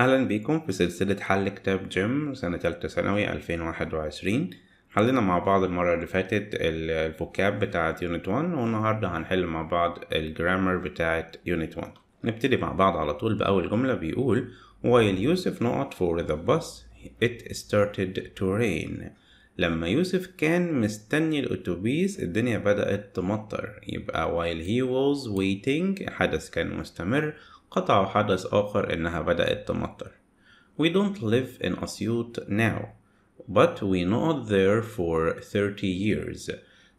أهلا بيكم في سلسلة حل كتاب جيم سنة تالتة ثانوي ألفين واحد وعشرين حلينا مع بعض المرة اللي فاتت الفوكاب بتاعة يونت 1 والنهاردة هنحل مع بعض الجرامر بتاعة يونت 1 نبتدي مع بعض على طول بأول جملة بيقول while يوسف نقط for the bus it started to rain لما يوسف كان مستني الأتوبيس الدنيا بدأت تمطر يبقى while he was waiting حدث كان مستمر قطعوا حدث آخر إنها بدأت تمطر We don't live in Asyut now but we not there for 30 years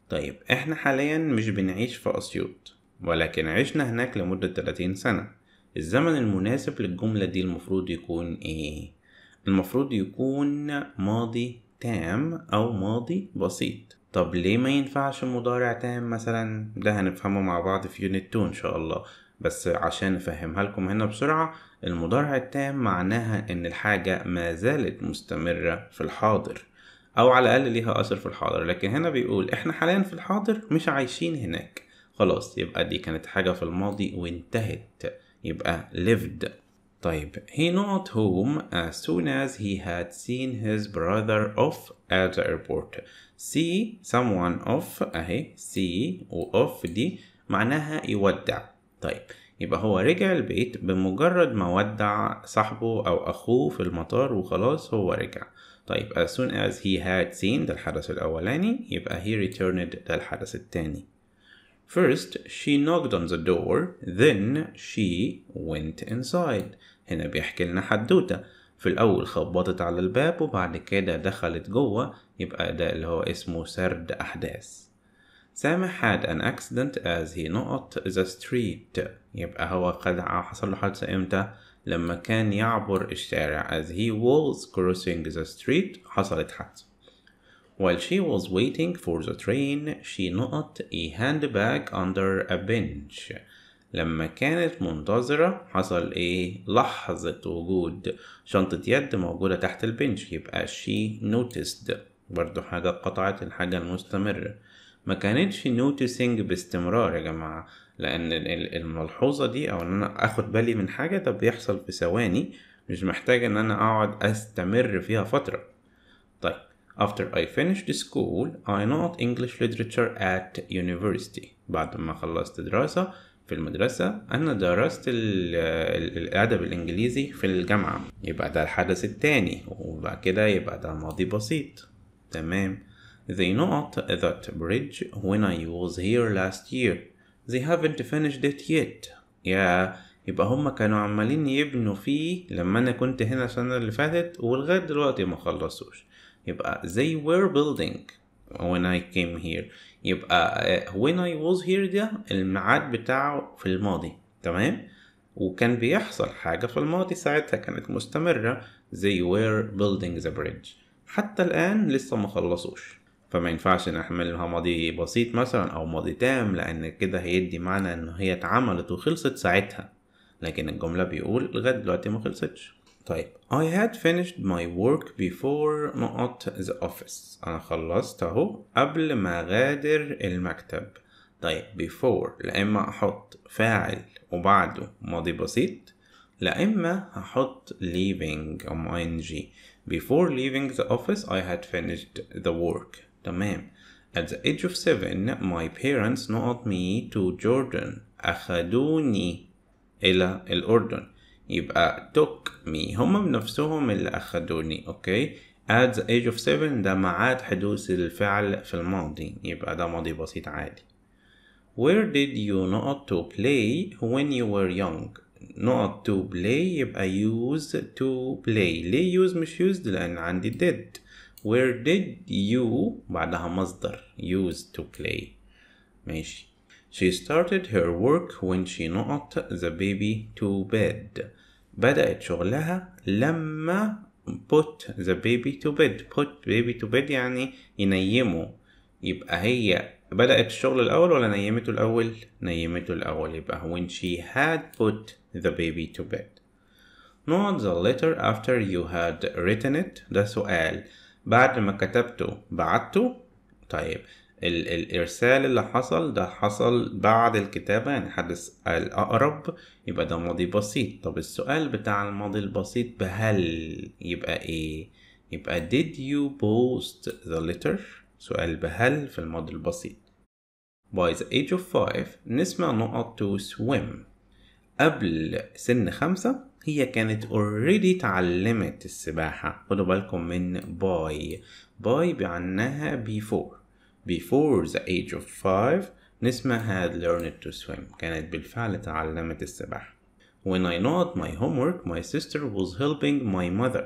طيب إحنا حاليا مش بنعيش في أسيوط ولكن عشنا هناك لمدة 30 سنة الزمن المناسب للجملة دي المفروض يكون إيه؟ المفروض يكون ماضي تام أو ماضي بسيط طب ليه ما ينفعش مضارع تام مثلا ده هنفهمه مع بعض في يونت 2 ان شاء الله بس عشان أفهمها لكم هنا بسرعة المضارع التام معناها إن الحاجة ما زالت مستمرة في الحاضر أو على الأقل ليها أثر في الحاضر لكن هنا بيقول إحنا حاليا في الحاضر مش عايشين هناك خلاص يبقى دي كانت حاجة في الماضي وانتهت يبقى lived طيب he not home as soon as he had seen his brother off at the airport see someone off أهي see و off دي معناها يودع طيب يبقى هو رجع البيت بمجرد ما ودع صاحبه أو أخوه في المطار وخلاص هو رجع طيب as soon as he had seen ده الحدث الأولاني يبقى he returned ده الحدث التاني First she knocked on the door then she went inside هنا بيحكي لنا حدوتة في الأول خبطت على الباب وبعد كده دخلت جوه يبقى ده اللي هو اسمه سرد أحداث سامح had an accident as he knocked the street يبقى هو قد حصل له حادثة امتى لما كان يعبر الشارع as he was crossing the street حصلت حادثة While she was waiting for the train she knocked a handbag under a bench لما كانت منتظرة حصل ايه لحظة وجود شنطة يد موجودة تحت البنش يبقى she noticed برضو حاجة قطعت الحاجة المستمرة ما كانتش نوتسينج باستمرار يا جماعه لان الملحوظه دي او ان انا اخد بالي من حاجه ده بيحصل في ثواني مش محتاج ان انا اقعد استمر فيها فتره طيب after I finished school I not English literature at university بعد ما خلصت دراسه في المدرسة أنا درست الأدب الإنجليزي في الجامعة يبقى ده الحدث التاني وبعد كده يبقى ده ماضي بسيط تمام They not that bridge when I was here last year. They haven't finished it yet. Yeah, يبقى هما كانوا عمالين يبنوا فيه لما انا كنت هنا السنة اللي فاتت ولغاية دلوقتي ما خلصوش يبقى they were building when I came here يبقى آه، when I was here ده الميعاد بتاعه في الماضي تمام وكان بيحصل حاجة في الماضي ساعتها كانت مستمرة they were building the bridge حتى الآن لسه ما خلصوش فما ينفعش نحملها ماضي بسيط مثلا أو ماضي تام لأن كده هيدي معنى إن هي اتعملت وخلصت ساعتها لكن الجملة بيقول لغاية دلوقتي ما خلصتش طيب I had finished my work before نقط the office أنا خلصت أهو قبل ما غادر المكتب طيب before لا إما أحط فاعل وبعده ماضي بسيط لا إما هحط leaving أم ing before leaving the office I had finished the work تمام At the age of seven, my parents not me to Jordan. أخدوني إلى الأردن. يبقى took me. هما بنفسهم اللي أخدوني. أوكي؟ At the age of seven ده معاد حدوث الفعل في الماضي. يبقى ده ماضي بسيط عادي. Where did you not to play when you were young? Not to play يبقى use to play. ليه use مش used؟ لأن عندي did. where did you بعدها مصدر used to play ماشي she started her work when she knocked the baby to bed بدأت شغلها لما put the baby to bed put baby to bed يعني ينيمه يبقى هي بدأت الشغل الأول ولا نيمته الأول؟ نيمته الأول يبقى when she had put the baby to bed. Not the letter after you had written it ده سؤال بعد ما كتبته بعته طيب ال الإرسال اللي حصل ده حصل بعد الكتابة يعني حدث الأقرب يبقى ده ماضي بسيط طب السؤال بتاع الماضي البسيط بهل يبقى إيه؟ يبقى did you post the letter؟ سؤال بهل في الماضي البسيط by the age of five نسمع نقط to swim قبل سن خمسة هي كانت اوريدي اتعلمت السباحة خدوا بالكم من باي باي بعناها before before the age of five نسمة had learned to swim كانت بالفعل تعلمت السباحة When I not my homework my sister was helping my mother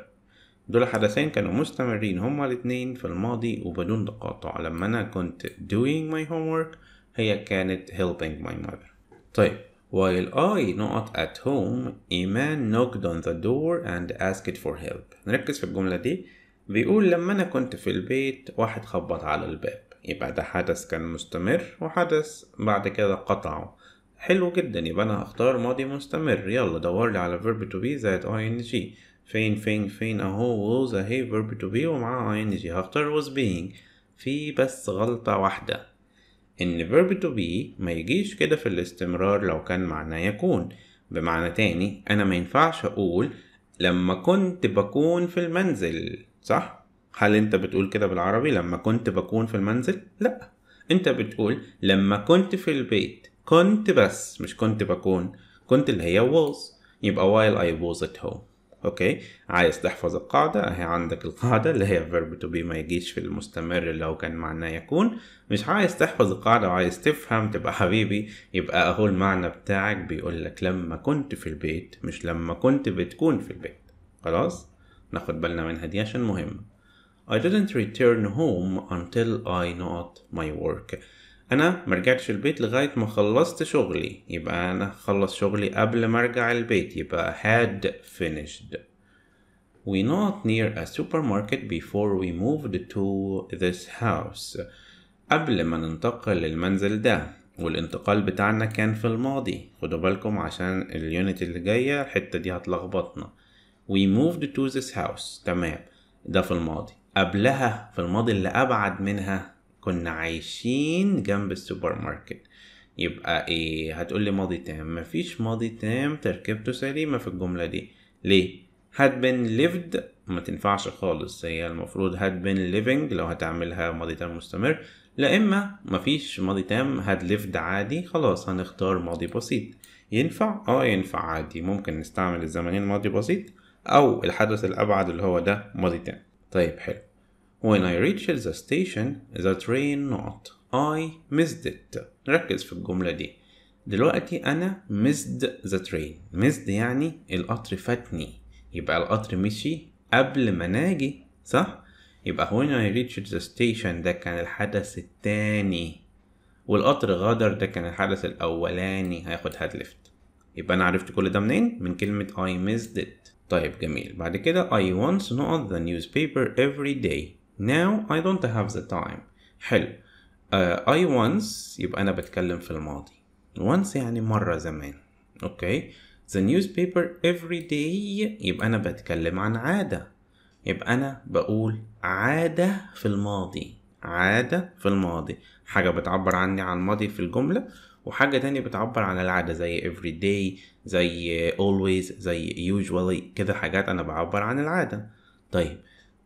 دول حدثين كانوا مستمرين هما الاتنين في الماضي وبدون تقاطع لما أنا كنت doing my homework هي كانت helping my mother طيب While I not at home, a man knocked on the door and asked for help. نركز في الجملة دي بيقول لما أنا كنت في البيت واحد خبط على الباب يبقى ده حدث كان مستمر وحدث بعد كده قطعه حلو جدا يبقى أنا هختار ماضي مستمر يلا دور لي على verb to be زائد ing فين فين فين أهو was أهي verb to be ومعاه ing هختار was being في بس غلطة واحدة إن verb to be ما يجيش كده في الاستمرار لو كان معناه يكون بمعنى تاني أنا ما ينفعش أقول لما كنت بكون في المنزل صح؟ هل أنت بتقول كده بالعربي لما كنت بكون في المنزل؟ لأ أنت بتقول لما كنت في البيت كنت بس مش كنت بكون كنت اللي هي was يبقى while I was at home اوكي عايز تحفظ القاعدة اهي عندك القاعدة اللي هي verb to be ما يجيش في المستمر اللي هو كان معناه يكون مش عايز تحفظ القاعدة وعايز تفهم تبقى حبيبي يبقى اهو المعنى بتاعك بيقول لك لما كنت في البيت مش لما كنت بتكون في البيت خلاص ناخد بالنا منها دي عشان مهمة I didn't return home until I not my work انا مرجعتش البيت لغاية ما خلصت شغلي يبقى انا خلص شغلي قبل ما ارجع البيت يبقى had finished we not near a supermarket before we moved to this house قبل ما ننتقل للمنزل ده والانتقال بتاعنا كان في الماضي خدوا بالكم عشان اليونت اللي جاية الحتة دي هتلخبطنا we moved to this house تمام ده في الماضي قبلها في الماضي اللي أبعد منها كنا عايشين جنب السوبر ماركت يبقى ايه هتقول لي ماضي تام مفيش ماضي تام تركيبته سليمه في الجمله دي ليه had been lived ما تنفعش خالص هي المفروض had been living لو هتعملها ماضي تام مستمر لا اما مفيش ماضي تام had lived عادي خلاص هنختار ماضي بسيط ينفع اه ينفع عادي ممكن نستعمل الزمنين ماضي بسيط او الحدث الابعد اللي هو ده ماضي تام طيب حلو When I reached the station the train not I missed it ركز في الجملة دي دلوقتي أنا missed the train missed يعني القطر فاتني يبقى القطر مشي قبل ما ناجي صح؟ يبقى when I reached the station ده كان الحدث التاني والقطر غادر ده كان الحدث الأولاني هياخد هاد ليفت يبقى أنا عرفت كل ده منين؟ من كلمة I missed it طيب جميل بعد كده I once نقط the newspaper every day now I don't have the time حلو uh, I once يبقى أنا بتكلم في الماضي once يعني مرة زمان أوكي the newspaper every day يبقى أنا بتكلم عن عادة يبقى أنا بقول عادة في الماضي عادة في الماضي حاجة بتعبر عني عن الماضي في الجملة وحاجة تانية بتعبر عن العادة زي every day زي always زي usually كده حاجات أنا بعبر عن العادة طيب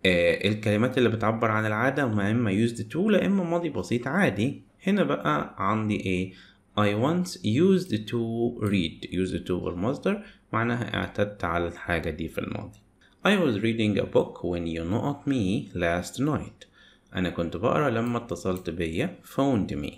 آه الكلمات اللي بتعبر عن العادة ما إما used to لا إما ماضي بسيط عادي هنا بقى عندي إيه I once used to read used to المصدر معناها اعتدت على الحاجة دي في الماضي I was reading a book when you knocked me last night أنا كنت بقرا لما اتصلت بيا phoned me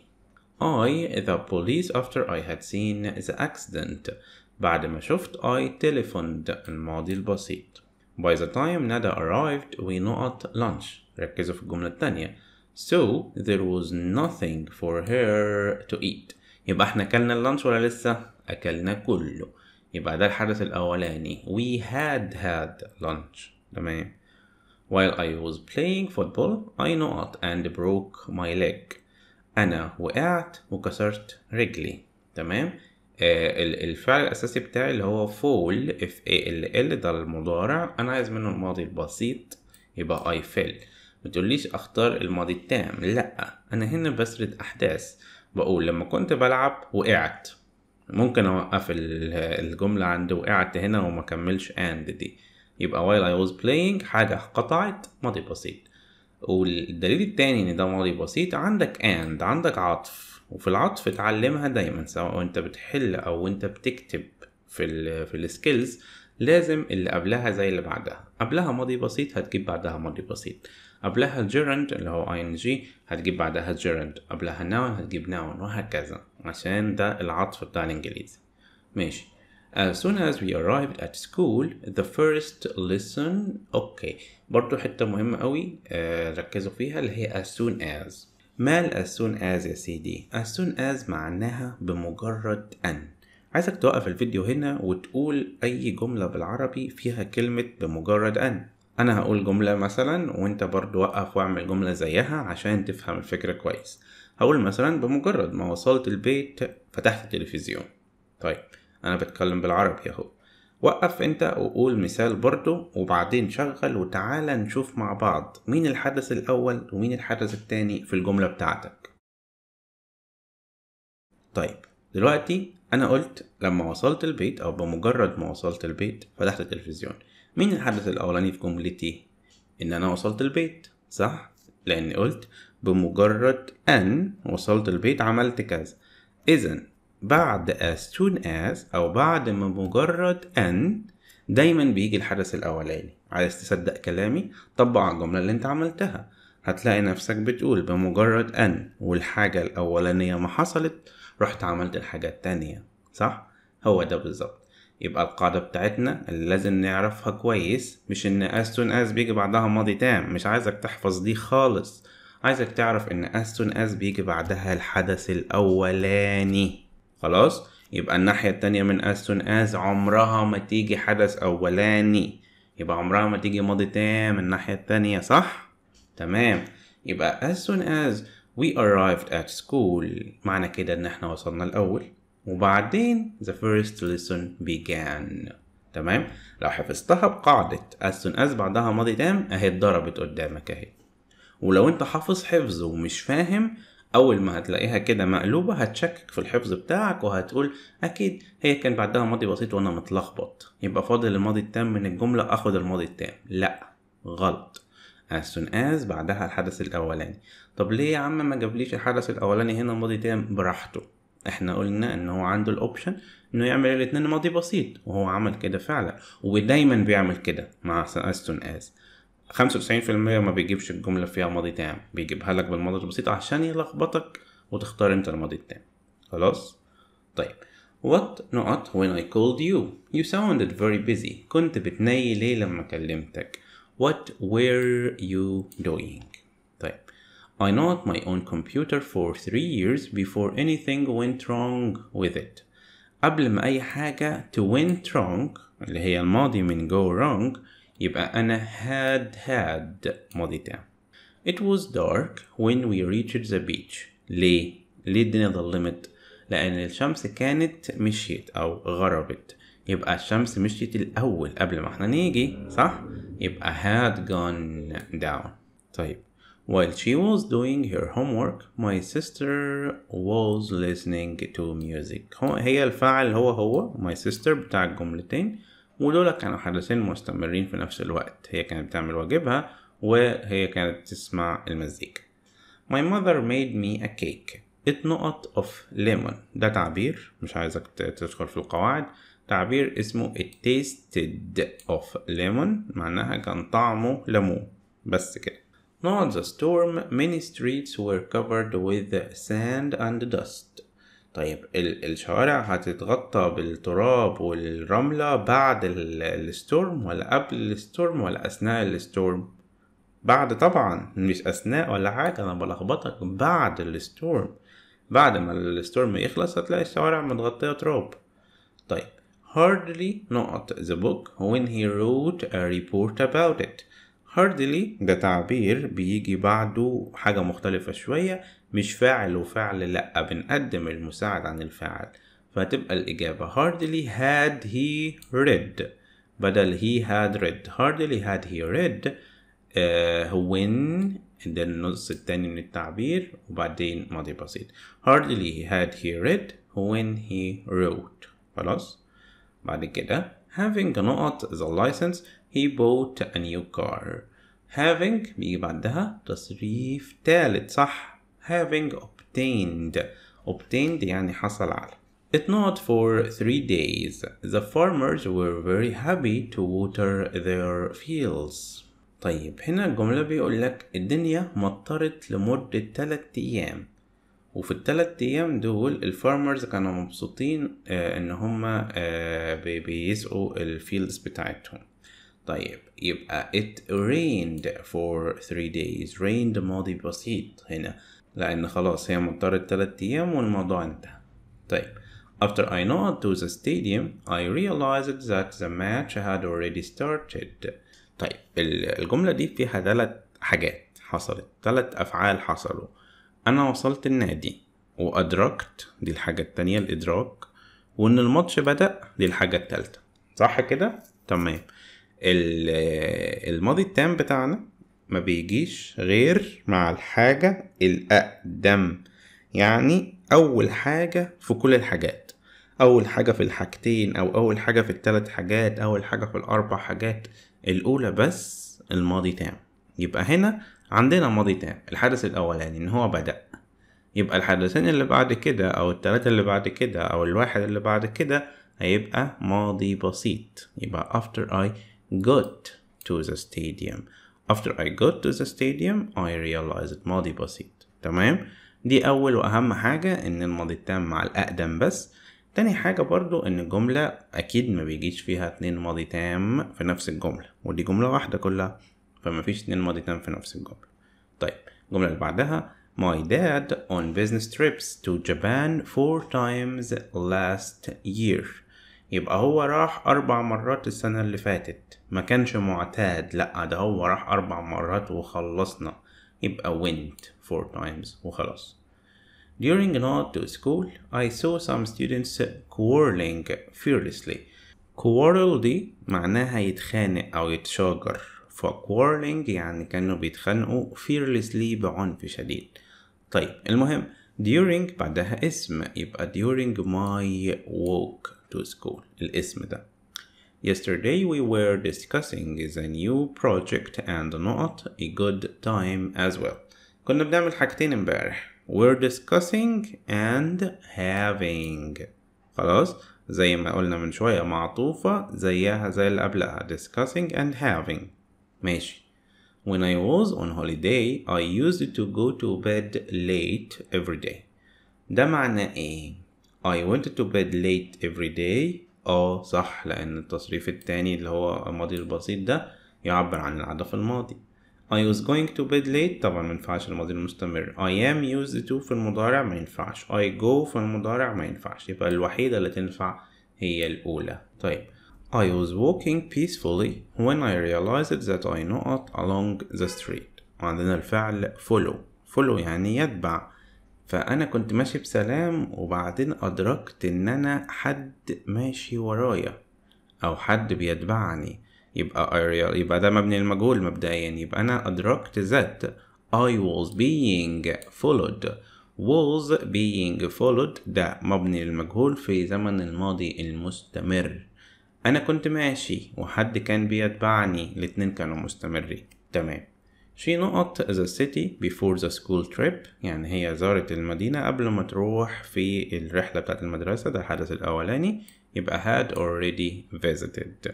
I the police after I had seen the accident بعد ما شفت I telephoned الماضي البسيط By the time Nada arrived, we know at lunch. ركزوا في الجملة التانية. So there was nothing for her to eat. يبقى احنا اكلنا اللانش ولا لسه؟ اكلنا كله. يبقى ده الحدث الاولاني. We had had lunch. تمام. While I was playing football, I knocked and broke my leg. انا وقعت وكسرت رجلي. تمام؟ آه، الفعل الاساسي بتاعي اللي هو فول اف اي ال ال ده المضارع انا عايز منه الماضي البسيط يبقى اي فيل متقوليش اختار الماضي التام لا انا هنا بسرد احداث بقول لما كنت بلعب وقعت ممكن اوقف الجملة عند وقعت هنا وما كملش and دي يبقى while I was playing حاجة قطعت ماضي بسيط والدليل التاني ان ده ماضي بسيط عندك and عندك عطف وفي العطف اتعلمها دايما سواء انت بتحل او انت بتكتب في الـ في السكيلز لازم اللي قبلها زي اللي بعدها قبلها ماضي بسيط هتجيب بعدها ماضي بسيط قبلها الجيرند اللي هو اي ان جي هتجيب بعدها جيرند قبلها ناون هتجيب ناون وهكذا عشان ده العطف بتاع الانجليزي ماشي As soon as we arrived at school the first lesson okay برضو حتة مهمة قوي آه، ركزوا فيها اللي هي as soon as مال as soon as يا سيدي as soon as معناها بمجرد أن عايزك توقف الفيديو هنا وتقول أي جملة بالعربي فيها كلمة بمجرد أن أنا هقول جملة مثلا وأنت برضو وقف واعمل جملة زيها عشان تفهم الفكرة كويس هقول مثلا بمجرد ما وصلت البيت فتحت التلفزيون طيب أنا بتكلم بالعربي أهو وقف انت وقول مثال برضه وبعدين شغل وتعالى نشوف مع بعض مين الحدث الأول ومين الحدث التاني في الجملة بتاعتك طيب دلوقتي أنا قلت لما وصلت البيت أو بمجرد ما وصلت البيت فتحت التلفزيون مين الحدث الأولاني في جملتي؟ إن أنا وصلت البيت صح؟ لأني قلت بمجرد أن وصلت البيت عملت كذا إذا بعد as soon as أو بعد ما مجرد أن دايما بيجي الحدث الأولاني عايز تصدق كلامي طبق على الجملة اللي انت عملتها هتلاقي نفسك بتقول بمجرد أن والحاجة الأولانية ما حصلت رحت عملت الحاجة التانية صح؟ هو ده بالظبط يبقى القاعدة بتاعتنا اللي لازم نعرفها كويس مش ان as soon as بيجي بعدها ماضي تام مش عايزك تحفظ دي خالص عايزك تعرف ان as soon as بيجي بعدها الحدث الأولاني خلاص يبقى الناحية التانية من as soon as عمرها ما تيجي حدث أولاني يبقى عمرها ما تيجي ماضي تام الناحية التانية صح؟ تمام يبقى as soon as we arrived at school معنى كده إن احنا وصلنا الأول وبعدين the first lesson began تمام لو حفظتها بقاعدة as soon as بعدها ماضي تام أهي اتضربت قدامك أهي ولو أنت حافظ حفظ ومش فاهم اول ما هتلاقيها كده مقلوبه هتشكك في الحفظ بتاعك وهتقول اكيد هي كان بعدها ماضي بسيط وانا متلخبط يبقى فاضل الماضي التام من الجمله اخد الماضي التام لا غلط as soon as بعدها الحدث الاولاني طب ليه يا عم ما جابليش الحدث الاولاني هنا ماضي تام براحته احنا قلنا ان هو عنده الاوبشن انه يعمل الاتنين ماضي بسيط وهو عمل كده فعلا ودايما بيعمل كده مع as soon as 95% ما بيجيبش الجملة فيها ماضي تام بيجيبها لك بالماضي البسيط عشان يلخبطك وتختار انت الماضي التام خلاص طيب What not when I called you You sounded very busy كنت بتني ليه لما كلمتك What were you doing طيب I not my own computer for three years before anything went wrong with it قبل ما أي حاجة to went wrong اللي هي الماضي من go wrong يبقى أنا had had ماضي تام It was dark when we reached the beach ليه؟ ليه الدنيا ظلمت؟ لأن الشمس كانت مشيت أو غربت يبقى الشمس مشيت الأول قبل ما احنا نيجي صح؟ يبقى had gone down طيب While she was doing her homework my sister was listening to music هي الفعل هو هو my sister بتاع الجملتين ودول كانوا حدثين مستمرين في نفس الوقت هي كانت بتعمل واجبها وهي كانت تسمع المزيكا My mother made me a cake it نقط of lemon ده تعبير مش عايزك تدخل في القواعد تعبير اسمه it tasted of lemon معناها كان طعمه ليمون بس كده Not the storm many streets were covered with sand and dust طيب الشوارع هتتغطى بالتراب والرملة بعد الستورم ولا قبل الستورم ولا أثناء الستورم بعد طبعا مش أثناء ولا حاجة أنا بلخبطك بعد الستورم بعد ما الستورم يخلص هتلاقي الشوارع متغطية تراب طيب hardly not the book when he wrote a report about it hardly ده تعبير بيجي بعده حاجة مختلفة شوية مش فاعل وفعل لأ بنقدم المساعد عن الفاعل فتبقى الإجابة hardly had he read بدل he had read hardly had he read uh, when ده النص التاني من التعبير وبعدين ماضي بسيط hardly had he read when he wrote خلاص بعد كده having not the license he bought a new car having بيجي بعدها تصريف تالت صح having obtained obtained يعني حصل على It not for three days. The farmers were very happy to water their fields. طيب هنا الجملة بيقول لك الدنيا مطرت لمدة ثلاثة أيام وفي التلات أيام دول الفارمرز كانوا مبسوطين آه إن هما آه بيسقوا الفيلدز بتاعتهم طيب يبقى it rained for three days rained ماضي بسيط هنا آه لأن خلاص هي مضطرة تلات أيام والموضوع انتهى طيب After I nod to the stadium, I realized that the match had already started. طيب الجملة دي فيها تلات حاجات حصلت تلات أفعال حصلوا أنا وصلت النادي وأدركت دي الحاجة التانية الإدراك وإن الماتش بدأ دي الحاجة التالتة صح كده؟ تمام الماضي التام بتاعنا ما بيجيش غير مع الحاجة الأقدم يعني أول حاجة في كل الحاجات أول حاجة في الحاجتين أو أول حاجة في الثلاث حاجات أول حاجة في الأربع حاجات الأولى بس الماضي تام يبقى هنا عندنا ماضي تام الحدث الأولاني إن هو بدأ يبقى الحدثين اللي بعد كده أو التلاتة اللي بعد كده أو الواحد اللي بعد كده هيبقى ماضي بسيط يبقى after I got to the stadium after I got to the stadium I realized ماضي بسيط تمام دي أول وأهم حاجة إن الماضي التام مع الأقدم بس تاني حاجة برضو إن الجملة أكيد ما بيجيش فيها اتنين ماضي تام في نفس الجملة ودي جملة واحدة كلها فما فيش اتنين ماضي تام في نفس الجملة طيب الجملة اللي بعدها My dad on business trips to Japan four times last year يبقى هو راح أربع مرات السنة اللي فاتت ما كانش معتاد لأ ده هو راح أربع مرات وخلصنا يبقى went four times وخلاص During not to school, I saw some students quarreling fearlessly. Quarrel دي معناها يتخانق أو يتشاجر ف quarreling يعني كانوا بيتخانقوا fearlessly بعنف شديد طيب المهم during بعدها اسم يبقى during my walk to school الاسم ده Yesterday we were discussing is a new project and not a good time as well كنا بنعمل حاجتين امبارح we're discussing and having خلاص زي ما قلنا من شوية معطوفة زيها زي اللي قبلها discussing and having ماشي When I was on holiday I used to go to bed late every day ده معنى ايه؟ I went to bed late every day اه صح لأن التصريف التاني اللي هو الماضي البسيط ده يعبر عن العادة في الماضي I was going to bed late طبعا ما ينفعش الماضي المستمر I am used to في المضارع ما ينفعش I go في المضارع ما ينفعش يبقى الوحيدة اللي تنفع هي الأولى طيب I was walking peacefully when I realized that I not along the street وعندنا الفعل follow follow يعني يتبع فانا كنت ماشي بسلام وبعدين ادركت ان انا حد ماشي ورايا او حد بيتبعني يبقى يبقى ده مبني المجهول مبدئيا يبقى انا ادركت ذات I was being followed was being followed ده مبني للمجهول في زمن الماضي المستمر انا كنت ماشي وحد كان بيتبعني الاتنين كانوا مستمرين تمام She نقط the city before the school trip يعني هي زارت المدينة قبل ما تروح في الرحلة بتاعت المدرسة ده الحدث الأولاني يبقى had already visited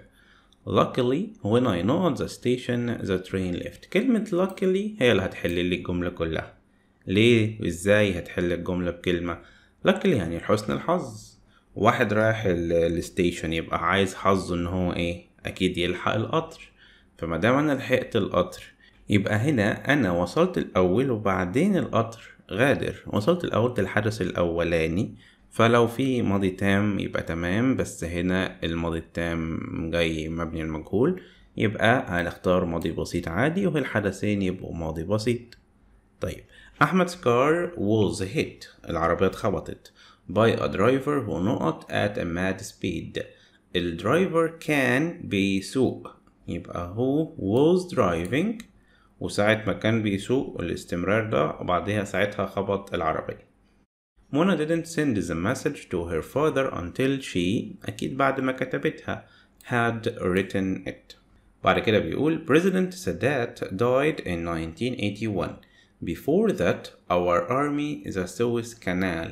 luckily when I know the station the train left كلمة luckily هي اللي هتحل لي الجملة كلها ليه ازاي هتحل الجملة بكلمة luckily يعني حسن الحظ واحد رايح الستيشن يبقى عايز حظه ان هو ايه اكيد يلحق القطر فما دام انا لحقت القطر يبقى هنا أنا وصلت الأول وبعدين القطر غادر وصلت الأول للحدث الأولاني فلو في ماضي تام يبقى تمام بس هنا الماضي التام جاي مبني المجهول يبقى هنختار ماضي بسيط عادي والحدثين يبقوا ماضي بسيط طيب أحمد سكار was hit العربية اتخبطت by a driver who not at a mad speed الدرايفر كان بيسوق يبقى هو was driving وساعة ما كان بيسوق الاستمرار ده وبعدها ساعتها خبط العربية منى didn't send the message to her father until she أكيد بعد ما كتبتها had written it بعد كده بيقول President Sadat died in 1981 Before that our army a Suez Canal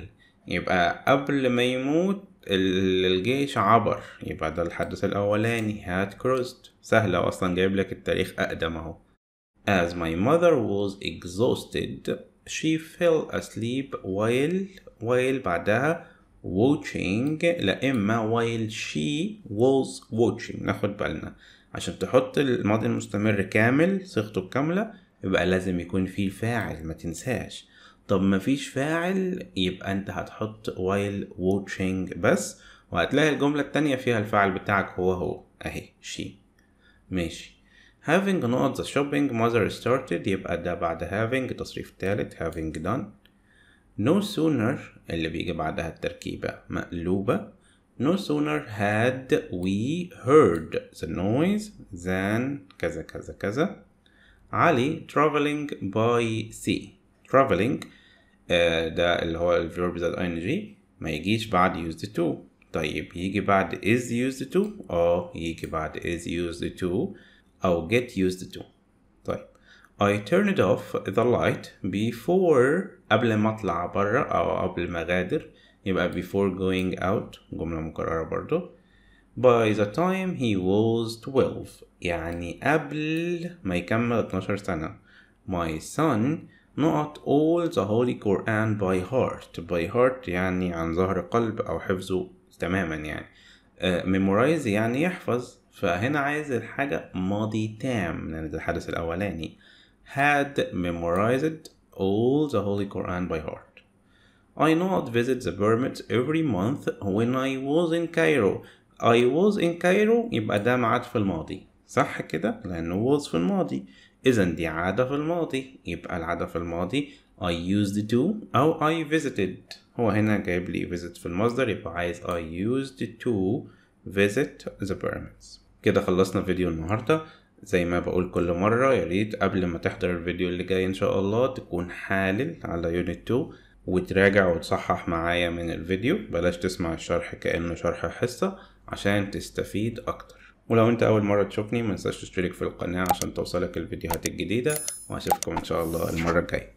يبقى قبل ما يموت الجيش عبر يبقى ده الحدث الأولاني had crossed سهلة أصلا جايب لك التاريخ أقدم أهو As my mother was exhausted, she fell asleep while while بعدها watching لإما while she was watching ناخد بالنا عشان تحط الماضي المستمر كامل صيغته الكاملة يبقى لازم يكون في فاعل ما تنساش طب مفيش فاعل يبقى انت هتحط while watching بس وهتلاقي الجملة التانية فيها الفاعل بتاعك هو هو اهي she ماشي having not the shopping mother started يبقى ده بعد having تصريف تالت having done no sooner اللي بيجي بعدها التركيبة مقلوبة no sooner had we heard the noise than كذا كذا كذا علي traveling by sea traveling آه ده اللي هو الفيرب زائد ing ما يجيش بعد used to طيب يجي بعد is used to اه يجي بعد is used to أو get used to طيب I turned off the light before قبل ما اطلع بره او قبل ما اغادر يبقى before going out جملة مكررة برضو by the time he was 12 يعني قبل ما يكمل 12 سنة my son not all the holy Quran by heart by heart يعني عن ظهر قلب او حفظه تماما يعني uh, memorize يعني يحفظ فهنا عايز الحاجة ماضي تام لأن ده الحدث الأولاني had memorized all the Holy Quran by heart I not visit the pyramids every month when I was in Cairo. I was in Cairo يبقى ده ميعاد في الماضي صح كده لأنه was في الماضي إذا دي عادة في الماضي يبقى العادة في الماضي I used to أو I visited هو هنا جايب لي visit في المصدر يبقى عايز I used to visit the pyramids كده خلصنا فيديو النهاردة زي ما بقول كل مرة يا ريت قبل ما تحضر الفيديو اللي جاي ان شاء الله تكون حالل على يونت 2 وتراجع وتصحح معايا من الفيديو بلاش تسمع الشرح كأنه شرح حصة عشان تستفيد أكتر ولو انت أول مرة تشوفني منساش تشترك في القناة عشان توصلك الفيديوهات الجديدة وأشوفكم إن شاء الله المرة الجاية